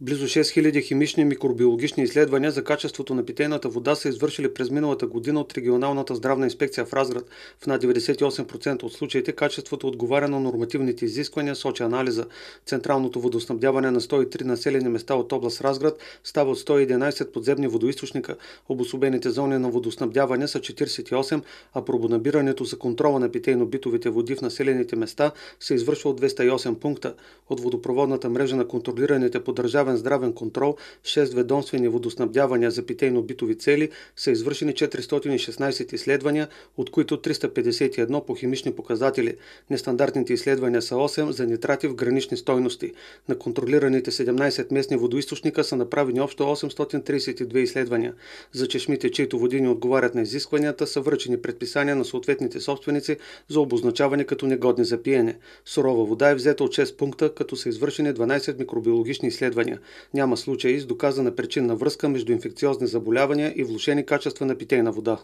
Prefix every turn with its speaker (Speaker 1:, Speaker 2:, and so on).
Speaker 1: Близо 6000 химични и микробиологични изследвания за качеството на питейната вода са извършили през миналата година от регионалната здравна инспекция в Разград. В над 98% от случаите качеството отговаря на нормативните изисквания, сочи анализа. Централното водоснабдяване на 103 населени места от област Разград става от 111 подземни водоисточника. Обособените зони на водоснабдяване са 48, а пробонабирането за контрола на питейно-битовите води в населените места се извършва от 208 пункта. От водопроводната мрежа на контролираните по държавен здравен контрол, 6 ведомствени водоснабдявания за питейно-битови цели са извършени 416 изследвания, от които 351 по химични показатели. Нестандартните изследвания са 8 за нитрати в гранични стойности. На контролираните 17 местни водоисточника са направени общо 832 изследвания. За чешмите, чието води не отговарят на изискванията, са връчени предписания на съответните собственици за обозначаване като негодни за пиене. Сурова вода е взета от 6 пункта, като са извършени 12 микробиологични изследвания заболявания. Няма случаи с доказана причинна връзка между инфекциозни заболявания и влушени качества на питейна
Speaker 2: вода.